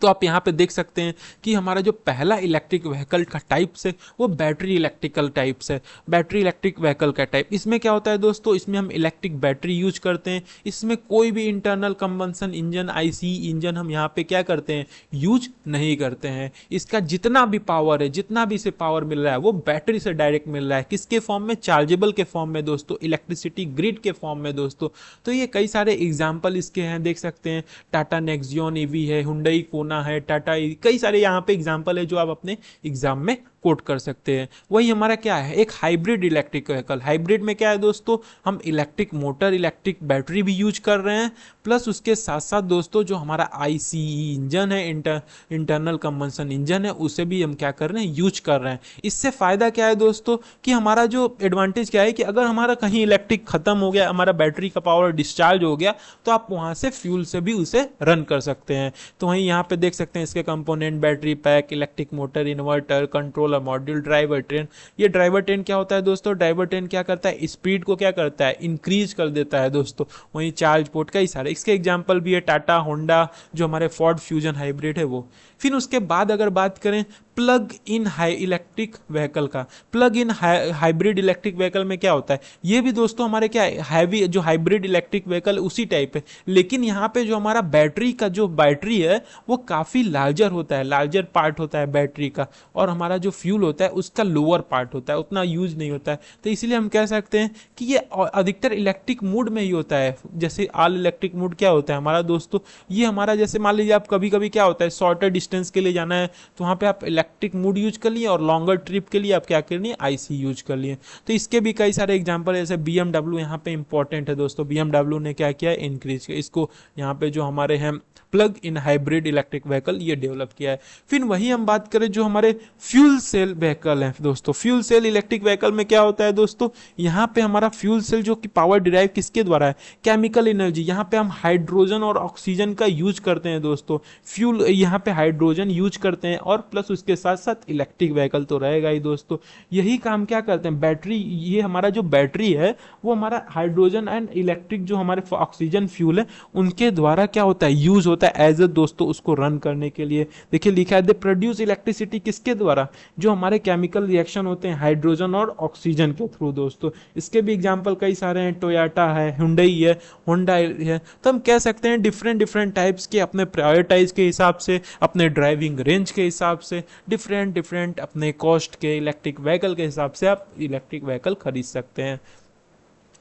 तो आप यहाँ पे देख सकते हैं कि हमारा जो पहला इलेक्ट्रिक व्हीकल का टाइप्स है वो बैटरी इलेक्ट्रिकल टाइप्स है बैटरी इलेक्ट्रिक व्हीकल का टाइप इसमें क्या होता है दोस्तों इसमें हम इलेक्ट्रिक बैटरी यूज करते हैं इसमें कोई भी internal combustion engine I engine हम यहाँ पे क्या करते हैं यूज नहीं करते हैं इसका जितना भी पावर है जितना भी इसे पावर मिल रहा है वो बैटरी से डायरेक्ट मिल रहा है किसके फॉर्म में चार्जेबल के फॉर्म में दोस्तों इलेक्ट्रिसिटी ग्रिड के फॉर्म में दोस्तों तो ये कई सारे एग्जाम्पल इसके हैं देख सकते हैं टाटा नेक्सियोन ईवी है हुडई कोना करना है टाटा कई सारे यहाँ पे एग्जाम्पल है जो आप अपने एग्जाम में कोट कर सकते हैं वही हमारा क्या है एक हाइब्रिड इलेक्ट्रिक व्हीकल हाइब्रिड में क्या है दोस्तों हम इलेक्ट्रिक मोटर इलेक्ट्रिक बैटरी भी यूज कर रहे हैं प्लस उसके साथ साथ दोस्तों जो हमारा आई इंजन e, है इंटर इंटरनल कम्बनसन इंजन है उसे भी हम क्या कर रहे हैं यूज कर रहे हैं इससे फ़ायदा क्या है दोस्तों कि हमारा जो एडवांटेज क्या है कि अगर हमारा कहीं इलेक्ट्रिक ख़त्म हो गया हमारा बैटरी का पावर डिस्चार्ज हो गया तो आप वहाँ से फ्यूल से भी उसे रन कर सकते हैं तो वहीं यहाँ पर देख सकते हैं इसके component battery pack electric motor inverter control controller module driver train ये ड्राइवर ट्रेन क्या होता है दोस्तों ड्राइवर ट्रेन क्या करता है स्पीड को क्या करता है इंक्रीज कर देता है दोस्तों वहीं चार्ज पोर्ट कई सारे इसके एग्जाम्पल भी है टाटा होंडा जो हमारे फोर्ड फ्यूजन हाइब्रिड है वो फिर उसके बाद अगर बात करें plug in high electric vehicle का plug in hybrid electric vehicle में क्या होता है ये भी दोस्तों हमारे क्या हैवी जो हाइब्रिड इलेक्ट्रिक व्हीकल उसी टाइप है लेकिन यहाँ पे जो हमारा बैटरी का जो बैटरी है वो काफ़ी लार्जर होता है लार्जर पार्ट होता है बैटरी का और हमारा जो फ्यूल होता है उसका लोअर पार्ट होता है उतना यूज नहीं होता है तो इसलिए हम कह सकते हैं कि ये अधिकतर इलेक्ट्रिक मूड में ही होता है जैसे ऑल इलेक्ट्रिक मूड क्या होता है हमारा दोस्तों ये हमारा जैसे मान लीजिए आप कभी कभी क्या होता है शॉर्टर डिस्टेंस डिस्टेंस के लिए जाना है तो वहाँ पे आप इलेक्ट्रिक मूड यूज कर लिए और लॉन्गर ट्रिप के लिए आप क्या कर लिए आईसी यूज कर लिए तो इसके भी कई सारे एग्जाम्पल जैसे बी एम यहाँ पे इंपॉर्टेंट है दोस्तों बी ने क्या किया इंक्रीज किया इसको यहाँ पे जो हमारे हैं plug in hybrid electric vehicle ये डेवलप किया है फिर वही हम बात करें जो हमारे फ्यूल सेल व्हीकल हैं दोस्तों फ्यूल सेल इलेक्ट्रिक व्हीकल में क्या होता है दोस्तों यहाँ पे हमारा फ्यूल सेल जो कि पावर डिराइव किसके द्वारा है केमिकल एनर्जी यहाँ पे हम हाइड्रोजन और ऑक्सीजन का यूज करते हैं दोस्तों फ्यूल यहाँ पे हाइड्रोजन यूज करते हैं और प्लस उसके साथ साथ इलेक्ट्रिक व्हीकल तो रहेगा ही दोस्तों यही काम क्या करते हैं बैटरी ये हमारा जो बैटरी है वो हमारा हाइड्रोजन एंड इलेक्ट्रिक जो हमारे ऑक्सीजन फ्यूल है उनके द्वारा क्या होता है यूज होता होता है एज ए दोस्तों उसको रन करने के लिए देखिए लिखा है दे प्रोड्यूस इलेक्ट्रिसिटी किसके द्वारा जो हमारे केमिकल रिएक्शन होते हैं हाइड्रोजन और ऑक्सीजन के थ्रू दोस्तों इसके भी एग्जाम्पल कई सारे हैं टोयाटा है हुडई है होंडा है तो हम कह सकते हैं डिफरेंट डिफरेंट टाइप्स के अपने प्रायोरिटाइज के हिसाब से अपने ड्राइविंग रेंज के हिसाब से डिफरेंट डिफरेंट अपने कॉस्ट के इलेक्ट्रिक व्हीकल के हिसाब से आप इलेक्ट्रिक व्हीकल खरीद सकते हैं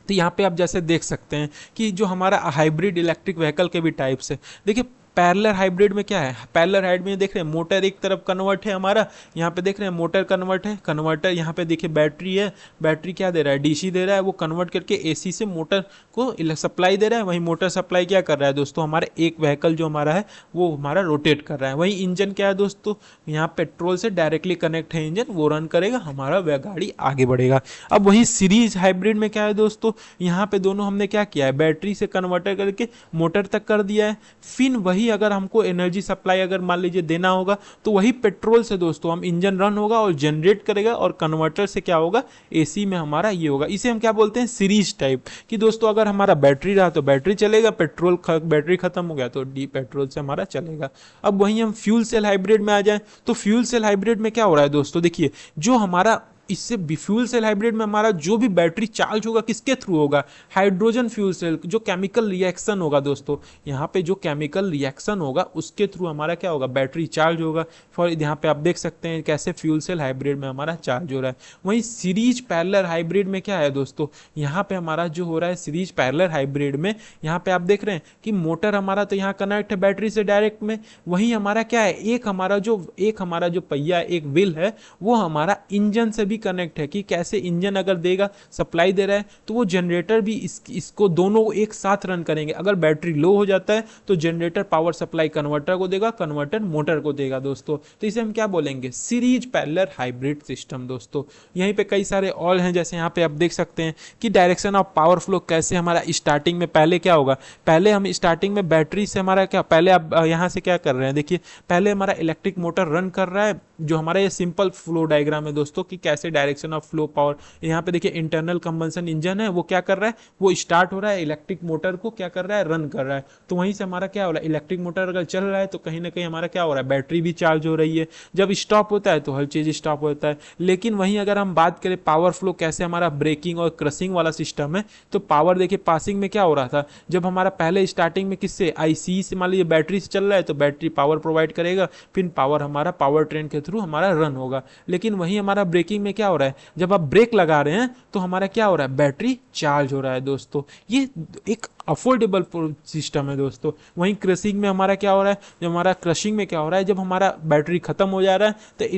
तो यहाँ पे आप जैसे देख सकते हैं कि जो हमारा हाइब्रिड इलेक्ट्रिक व्हीकल के भी टाइप्स है देखिए पैरलर हाइब्रिड में क्या है पैरलर हाइब्रिड में देख रहे हैं मोटर एक तरफ कन्वर्ट है हमारा यहाँ पे देख रहे हैं मोटर कन्वर्ट है कन्वर्टर यहाँ पे देखिए बैटरी है बैटरी क्या दे रहा है डीसी दे रहा है वो कन्वर्ट करके एसी से मोटर को सप्लाई दे रहा है वहीं मोटर सप्लाई क्या कर रहा है दोस्तों हमारा एक व्हीकल जो हमारा है वो हमारा रोटेट कर रहा है वहीं इंजन क्या है दोस्तों यहाँ पेट्रोल से डायरेक्टली कनेक्ट है इंजन वो रन करेगा हमारा वह गाड़ी आगे बढ़ेगा अब वहीं सीरीज हाइब्रिड में क्या है दोस्तों यहाँ पे दोनों हमने क्या किया है बैटरी से कन्वर्टर करके मोटर तक कर दिया है फिर वही वही अगर हमको एनर्जी सप्लाई अगर मान लीजिए देना होगा तो वही पेट्रोल से दोस्तों हम इंजन रन होगा और जनरेट करेगा और कन्वर्टर से क्या होगा एसी में हमारा ये होगा इसे हम क्या बोलते हैं सीरीज टाइप कि दोस्तों अगर हमारा बैटरी रहा तो बैटरी चलेगा पेट्रोल बैटरी खत्म हो गया तो डी पेट्रोल से हमारा चलेगा अब वहीं हम फ्यूल सेल हाइब्रिड में आ जाए तो फ्यूल सेल हाइब्रिड में क्या हो रहा है दोस्तों देखिए जो हमारा इससे फ्यूल सेल हाइब्रिड में हमारा जो भी बैटरी चार्ज होगा किसके थ्रू होगा हाइड्रोजन फ्यूल सेल जो केमिकल रिएक्शन होगा दोस्तों यहाँ पे जो केमिकल रिएक्शन होगा उसके थ्रू हमारा क्या होगा बैटरी चार्ज होगा फॉर यहाँ पे आप देख सकते हैं कैसे फ्यूल सेल हाइब्रिड में हमारा चार्ज हो रहा है वहीं सीरीज पैरलर हाइब्रिड में क्या है दोस्तों यहाँ पे हमारा जो हो रहा है सीरीज पैरलर हाइब्रिड में यहाँ पे आप देख रहे हैं कि मोटर हमारा तो यहाँ कनेक्ट है बैटरी से डायरेक्ट में वहीं हमारा क्या है एक हमारा जो एक हमारा जो पहिया एक व्हील है वो हमारा इंजन से भी कनेक्ट है कि कैसे इंजन अगर देगा सप्लाई दे रहा है तो वो जनरेटर भी इस, इसको दोनों एक साथ रन करेंगे अगर बैटरी लो हो जाता है तो जनरेटर पावर सप्लाई कन्वर्टर को देगा कन्वर्टर मोटर को देगा दोस्तों तो इसे हम क्या बोलेंगे सीरीज पैलर हाइब्रिड सिस्टम दोस्तों यहीं पर कई सारे ऑल हैं जैसे यहाँ पे आप देख सकते हैं कि डायरेक्शन ऑफ पावर फ्लो कैसे हमारा स्टार्टिंग में पहले क्या होगा पहले हम स्टार्टिंग में बैटरी से हमारा क्या पहले आप यहाँ से क्या कर रहे हैं देखिए पहले हमारा इलेक्ट्रिक मोटर रन कर रहा है जो हमारा ये सिंपल फ्लो डायग्राम है दोस्तों कि कैसे डायरेक्शन ऑफ फ्लो पावर यहाँ पे देखिए इंटरनल कंबंसन इंजन है वो क्या कर रहा है वो स्टार्ट हो रहा है इलेक्ट्रिक मोटर को क्या कर रहा है रन कर रहा है तो वहीं से हमारा क्या हो रहा है इलेक्ट्रिक मोटर अगर चल रहा है तो कहीं ना कहीं हमारा क्या हो रहा है बैटरी भी चार्ज हो रही है जब स्टॉप होता है तो हर चीज़ स्टॉप होता है लेकिन वहीं अगर हम बात करें पावर फ्लो कैसे हमारा ब्रेकिंग और क्रसिंग वाला सिस्टम है तो पावर देखिए पासिंग में क्या हो रहा था जब हमारा पहले स्टार्टिंग में किससे आई से मान लीजिए बैटरी से चल रहा है तो बैटरी पावर प्रोवाइड करेगा फिर पावर हमारा पावर ट्रेन के थ्रू थ्रू हमारा रन होगा लेकिन वहीं हमारा ब्रेकिंग में क्या हो रहा है जब आप ब्रेक लगा रहे हैं तो हमारा क्या हो रहा है बैटरी चार्ज हो रहा है दोस्तों ये एक अफोर्डेबल सिस्टम है दोस्तों वहीं क्रशिंग में हमारा क्या हो रहा है जब हमारा क्रशिंग में क्या हो रहा है जब हमारा बैटरी ख़त्म हो जा रहा है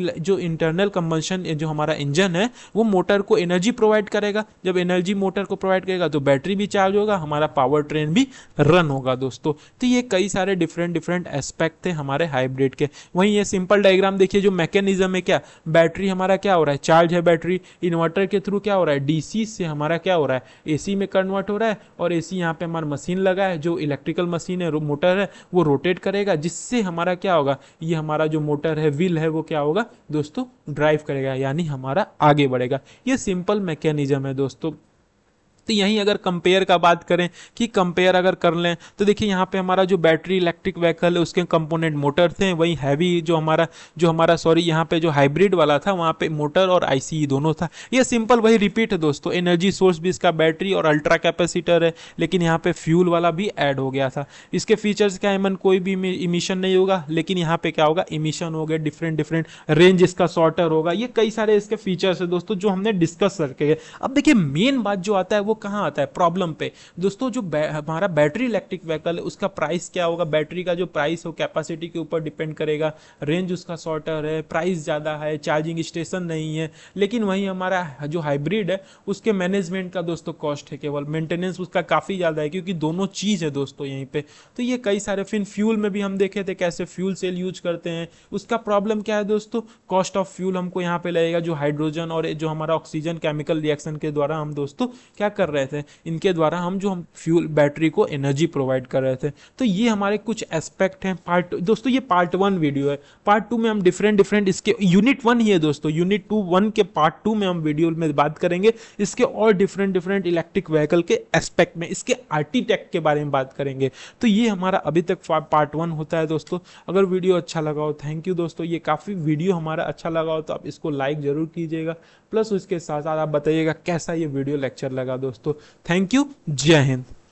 तो जो इंटरनल कम्बंशन जो हमारा इंजन है वो मोटर को एनर्जी प्रोवाइड करेगा जब एनर्जी मोटर को प्रोवाइड करेगा तो बैटरी भी चार्ज होगा हमारा पावर ट्रेन भी रन होगा दोस्तों तो ये कई सारे डिफरेंट डिफरेंट एस्पेक्ट थे हमारे हाइब्रिड के वहीं ये सिंपल डायग्राम देखिए जो मैकेनिज्म है क्या बैटरी हमारा क्या हो रहा है चार्ज है बैटरी इन्वर्टर के थ्रू क्या हो रहा है डीसी से हमारा क्या हो रहा है एसी में कन्वर्ट हो रहा है और एसी यहाँ पे हमारा हमारा मशीन लगा है जो इलेक्ट्रिकल मशीन है मोटर है वो रोटेट करेगा जिससे हमारा क्या होगा ये हमारा जो मोटर है व्हील है वो क्या होगा दोस्तों ड्राइव करेगा यानी हमारा आगे बढ़ेगा ये सिंपल मैकेनिज्म है दोस्तों तो यहीं अगर कंपेयर का बात करें कि कंपेयर अगर कर लें तो देखिए यहाँ पे हमारा जो बैटरी इलेक्ट्रिक व्हीकल है उसके कंपोनेंट मोटर थे वहीं हैवी जो हमारा जो हमारा सॉरी यहाँ पे जो हाइब्रिड वाला था वहाँ पे मोटर और आईसीई e दोनों था ये सिंपल वही रिपीट है दोस्तों एनर्जी सोर्स भी इसका बैटरी और अल्ट्रा कैपेसिटर है लेकिन यहाँ पे फ्यूल वाला भी एड हो गया था इसके फीचर्स क्या है मन कोई भी इमिशन नहीं होगा लेकिन यहाँ पे क्या होगा इमिशन हो गया डिफरेंट डिफरेंट रेंज इसका शॉर्टर होगा ये कई सारे इसके फीचर्स है दोस्तों जो हमने डिस्कस करके अब देखिए मेन बात जो आता है वो वो कहाँ आता है प्रॉब्लम पे दोस्तों जो हमारा बैटरी इलेक्ट्रिक व्हीकल उसका प्राइस क्या होगा बैटरी का जो प्राइस हो कैपेसिटी के ऊपर डिपेंड करेगा रेंज उसका शॉर्टर है प्राइस ज़्यादा है चार्जिंग स्टेशन नहीं है लेकिन वहीं हमारा जो हाइब्रिड है उसके मैनेजमेंट का दोस्तों कॉस्ट है केवल मेंटेनेंस उसका काफ़ी ज़्यादा है क्योंकि दोनों चीज़ है दोस्तों यहीं पर तो ये कई सारे फिन फ्यूल में भी हम देखे थे कैसे फ्यूल सेल यूज करते हैं उसका प्रॉब्लम क्या है दोस्तों कॉस्ट ऑफ फ्यूल हमको यहाँ पे लगेगा जो हाइड्रोजन और जो हमारा ऑक्सीजन केमिकल रिएक्शन के द्वारा हम दोस्तों क्या कर कर रहे थे इनके द्वारा हम जो हम फ्यूल बैटरी को एनर्जी प्रोवाइड कर रहे थे तो ये हमारे कुछ एस्पेक्ट हैं पार्ट दोस्तों ये पार्ट वन वीडियो है पार्ट टू में हम डिफरेंट डिफरेंट इसके यूनिट वन ही है दोस्तों यूनिट टू वन के पार्ट टू में हम वीडियो में बात करेंगे इसके और डिफरेंट डिफरेंट इलेक्ट्रिक व्हीकल के एस्पेक्ट में इसके आर्टिटेक्ट के बारे में बात करेंगे तो ये हमारा अभी तक पार्ट वन होता है दोस्तों अगर वीडियो अच्छा लगा हो थैंक यू दोस्तों ये काफ़ी वीडियो हमारा अच्छा लगा हो तो आप इसको लाइक ज़रूर कीजिएगा प्लस उसके साथ साथ आप बताइएगा कैसा ये वीडियो लेक्चर लगा दोस्तों दोस्तों थैंक यू जय हिंद